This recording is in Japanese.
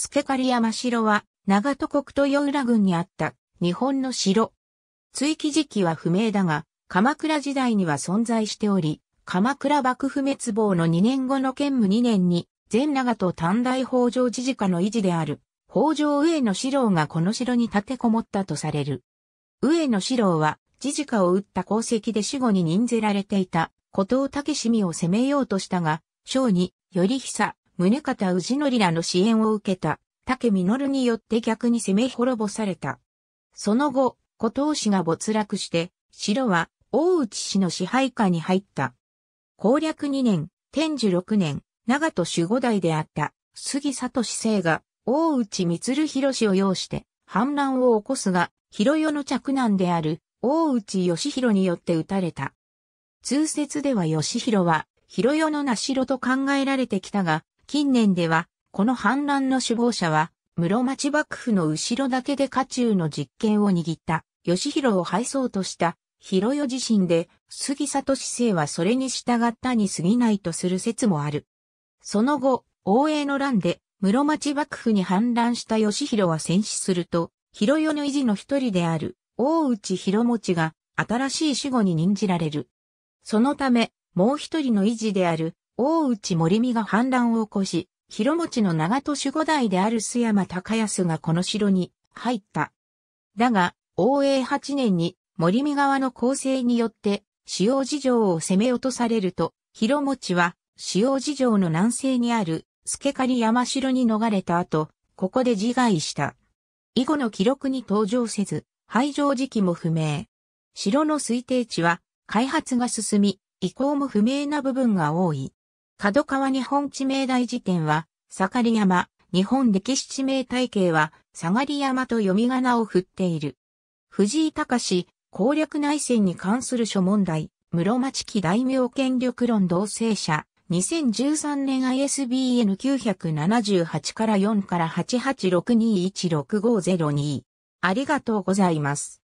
助狩山城は、長戸国豊浦郡にあった日本の城。追記時期は不明だが、鎌倉時代には存在しており、鎌倉幕府滅亡の2年後の建武2年に、全長戸短大北条知事下の維持である、北条上野四郎がこの城に立てこもったとされる。上野四郎は、知事下を打った功績で死後に任ぜられていた、古藤武史を攻めようとしたが、将に、頼久、宗方氏則らの支援を受けた、竹実によって逆に攻め滅ぼされた。その後、古藤氏が没落して、城は大内氏の支配下に入った。攻略2年、天寿6年、長門守護代であった杉里氏姓が大内光弘を要して反乱を起こすが、広代の嫡男である大内義弘によって撃たれた。通説では義弘は広代の名城と考えられてきたが、近年では、この反乱の首謀者は、室町幕府の後ろ盾で家中の実権を握った、義弘を敗そうとした、広代自身で、杉里市政はそれに従ったに過ぎないとする説もある。その後、大江の乱で、室町幕府に反乱した義弘は戦死すると、広代の維持の一人である、大内広持が、新しい守護に任じられる。そのため、もう一人の維持である、大内森美が反乱を起こし、広持の長年守護代である須山高安がこの城に入った。だが、応永八年に森見側の構成によって、塩事情を攻め落とされると、広持は塩事情の南西にある助狩山城に逃れた後、ここで自害した。以後の記録に登場せず、廃城時期も不明。城の推定地は開発が進み、移行も不明な部分が多い。角川日本地名大辞典は、盛り山、日本歴史地名体系は、下り山と読み仮名を振っている。藤井隆、攻略内戦に関する諸問題、室町期大名権力論同性者、2013年 ISBN 978から4から8 8 6 2 1 6 5 0 2ありがとうございます。